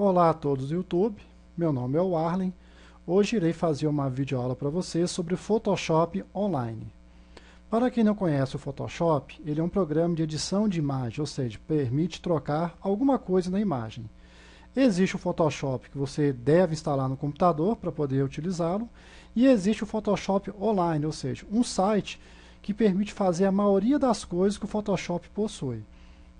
Olá a todos do YouTube, meu nome é o Arlen. Hoje irei fazer uma videoaula para vocês sobre Photoshop Online. Para quem não conhece o Photoshop, ele é um programa de edição de imagem, ou seja, permite trocar alguma coisa na imagem. Existe o Photoshop que você deve instalar no computador para poder utilizá-lo, e existe o Photoshop Online, ou seja, um site que permite fazer a maioria das coisas que o Photoshop possui.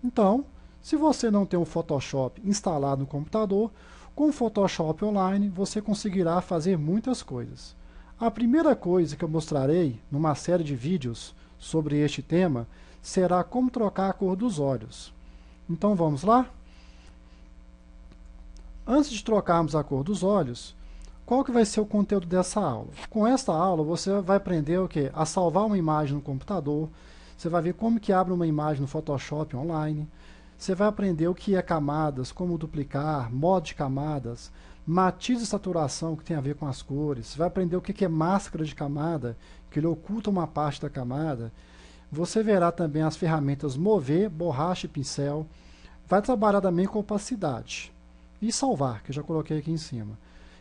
Então, se você não tem o Photoshop instalado no computador, com o Photoshop Online você conseguirá fazer muitas coisas. A primeira coisa que eu mostrarei numa série de vídeos sobre este tema será como trocar a cor dos olhos. Então vamos lá? Antes de trocarmos a cor dos olhos, qual que vai ser o conteúdo dessa aula? Com esta aula você vai aprender o que? A salvar uma imagem no computador, você vai ver como que abre uma imagem no Photoshop online, você vai aprender o que é camadas, como duplicar, modo de camadas, matiz de saturação que tem a ver com as cores. Você vai aprender o que é máscara de camada, que ele oculta uma parte da camada. Você verá também as ferramentas mover, borracha e pincel. Vai trabalhar também com opacidade e salvar, que eu já coloquei aqui em cima.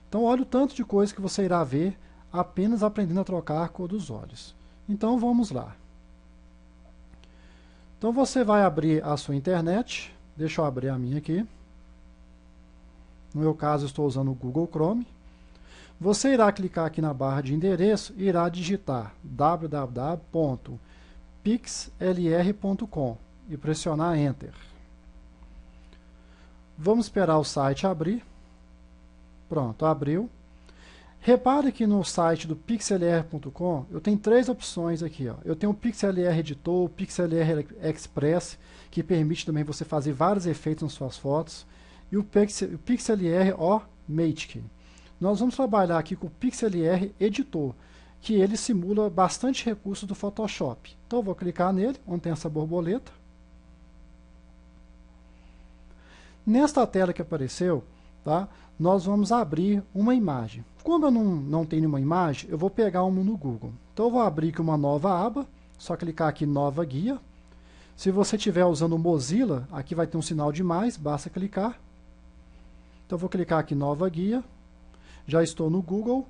Então olha o tanto de coisa que você irá ver apenas aprendendo a trocar a cor dos olhos. Então vamos lá. Então você vai abrir a sua internet. Deixa eu abrir a minha aqui. No meu caso, estou usando o Google Chrome. Você irá clicar aqui na barra de endereço e irá digitar www.pixlr.com e pressionar Enter. Vamos esperar o site abrir. Pronto, abriu. Repare que no site do pixelr.com eu tenho três opções aqui. Ó. Eu tenho o PixelR Editor, o PixelR Express, que permite também você fazer vários efeitos nas suas fotos, e o, Pixel, o PixelR O Matic. Nós vamos trabalhar aqui com o PixelR Editor, que ele simula bastante recursos do Photoshop. Então eu vou clicar nele, onde tem essa borboleta. Nesta tela que apareceu, tá, nós vamos abrir uma imagem. Como eu não, não tenho nenhuma imagem, eu vou pegar uma no Google. Então eu vou abrir aqui uma nova aba, só clicar aqui Nova Guia. Se você estiver usando Mozilla, aqui vai ter um sinal de mais, basta clicar. Então eu vou clicar aqui Nova Guia. Já estou no Google.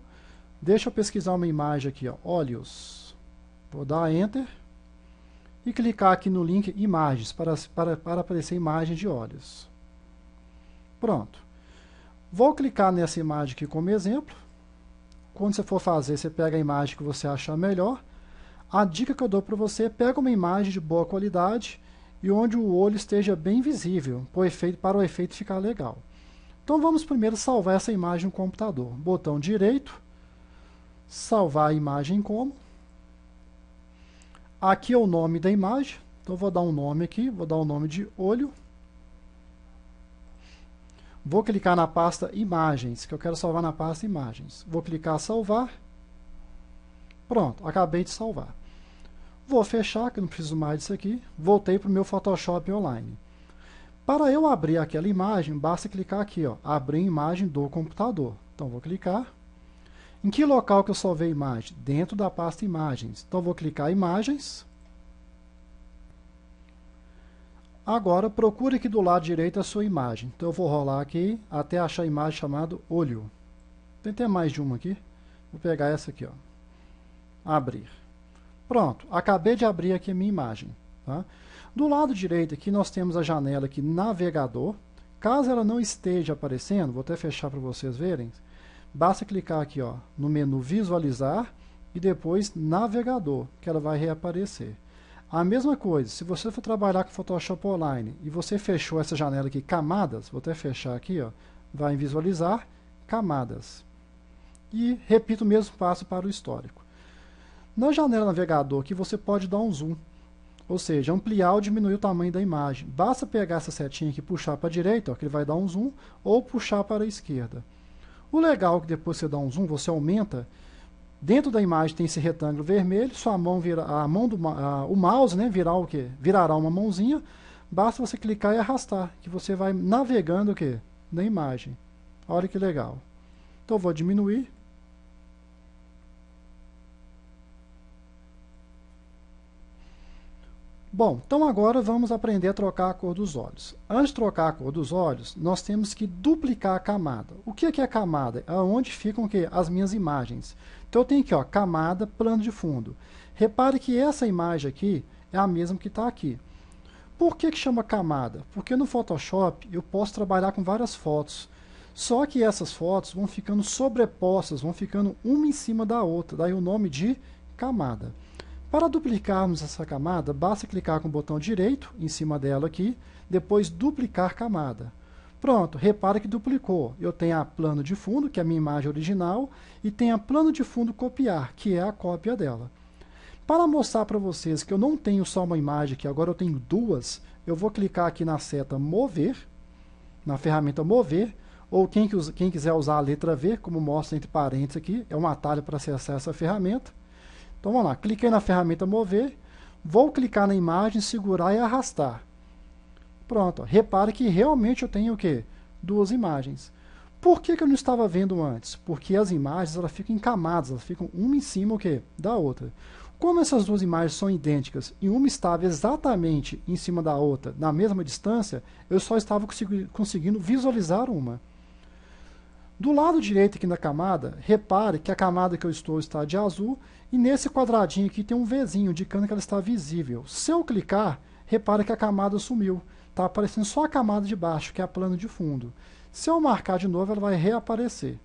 Deixa eu pesquisar uma imagem aqui, ó, olhos. Vou dar Enter e clicar aqui no link Imagens, para, para, para aparecer imagens de olhos. Pronto. Vou clicar nessa imagem aqui como exemplo. Quando você for fazer, você pega a imagem que você achar melhor. A dica que eu dou para você é pega uma imagem de boa qualidade e onde o olho esteja bem visível, para o efeito ficar legal. Então vamos primeiro salvar essa imagem no computador. Botão direito, salvar a imagem como. Aqui é o nome da imagem, então vou dar um nome aqui, vou dar o um nome de olho. Vou clicar na pasta imagens, que eu quero salvar na pasta imagens. Vou clicar salvar. Pronto, acabei de salvar. Vou fechar, que não preciso mais disso aqui. Voltei para o meu Photoshop online. Para eu abrir aquela imagem, basta clicar aqui, ó, abrir imagem do computador. Então vou clicar. Em que local que eu salvei a imagem? Dentro da pasta imagens. Então vou clicar imagens. Agora, procure aqui do lado direito a sua imagem. Então, eu vou rolar aqui até achar a imagem chamada olho. Tem até mais de uma aqui. Vou pegar essa aqui, ó. Abrir. Pronto, acabei de abrir aqui a minha imagem. Tá? Do lado direito aqui, nós temos a janela aqui, navegador. Caso ela não esteja aparecendo, vou até fechar para vocês verem. Basta clicar aqui ó, no menu visualizar e depois navegador, que ela vai reaparecer. A mesma coisa, se você for trabalhar com Photoshop Online e você fechou essa janela aqui, camadas, vou até fechar aqui, ó, vai em visualizar, camadas. E repito o mesmo passo para o histórico. Na janela navegador aqui você pode dar um zoom, ou seja, ampliar ou diminuir o tamanho da imagem. Basta pegar essa setinha aqui e puxar para a direita, ó, que ele vai dar um zoom, ou puxar para a esquerda. O legal é que depois que você dá um zoom, você aumenta Dentro da imagem tem esse retângulo vermelho, sua mão vira, a mão do a, o mouse, né, virar o que, Virará uma mãozinha. Basta você clicar e arrastar, que você vai navegando o que, Na imagem. Olha que legal. Então eu vou diminuir Bom, então agora vamos aprender a trocar a cor dos olhos. Antes de trocar a cor dos olhos, nós temos que duplicar a camada. O que é, que é a camada? É onde ficam as minhas imagens. Então eu tenho aqui, ó, camada, plano de fundo. Repare que essa imagem aqui é a mesma que está aqui. Por que, que chama camada? Porque no Photoshop eu posso trabalhar com várias fotos. Só que essas fotos vão ficando sobrepostas, vão ficando uma em cima da outra. Daí o nome de camada. Para duplicarmos essa camada, basta clicar com o botão direito em cima dela aqui, depois duplicar camada. Pronto, repara que duplicou. Eu tenho a plano de fundo, que é a minha imagem original, e tenho a plano de fundo copiar, que é a cópia dela. Para mostrar para vocês que eu não tenho só uma imagem aqui, agora eu tenho duas, eu vou clicar aqui na seta mover, na ferramenta mover, ou quem, quem quiser usar a letra V, como mostra entre parênteses aqui, é um atalho para acessar essa ferramenta. Então vamos lá, cliquei na ferramenta mover, vou clicar na imagem, segurar e arrastar. Pronto, repare que realmente eu tenho o quê? Duas imagens. Por que, que eu não estava vendo antes? Porque as imagens elas ficam encamadas, elas ficam uma em cima o quê? da outra. Como essas duas imagens são idênticas e uma estava exatamente em cima da outra, na mesma distância, eu só estava conseguindo visualizar uma. Do lado direito aqui na camada, repare que a camada que eu estou está de azul e nesse quadradinho aqui tem um Vzinho indicando que ela está visível. Se eu clicar, repare que a camada sumiu. Está aparecendo só a camada de baixo, que é a plano de fundo. Se eu marcar de novo, ela vai reaparecer.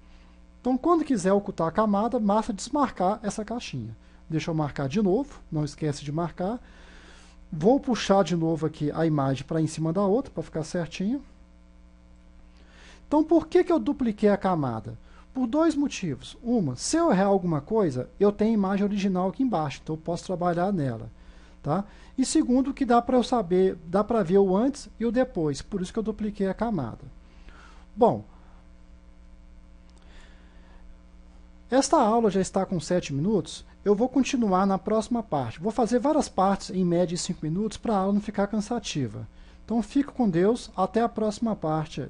Então, quando quiser ocultar a camada, basta desmarcar essa caixinha. Deixa eu marcar de novo, não esquece de marcar. Vou puxar de novo aqui a imagem para em cima da outra, para ficar certinho. Então, por que, que eu dupliquei a camada? Por dois motivos. Uma, se eu errar alguma coisa, eu tenho a imagem original aqui embaixo, então eu posso trabalhar nela. Tá? E segundo, que dá para eu saber, dá para ver o antes e o depois, por isso que eu dupliquei a camada. Bom, esta aula já está com 7 minutos, eu vou continuar na próxima parte. Vou fazer várias partes, em média de 5 minutos, para a aula não ficar cansativa. Então, fico com Deus, até a próxima parte.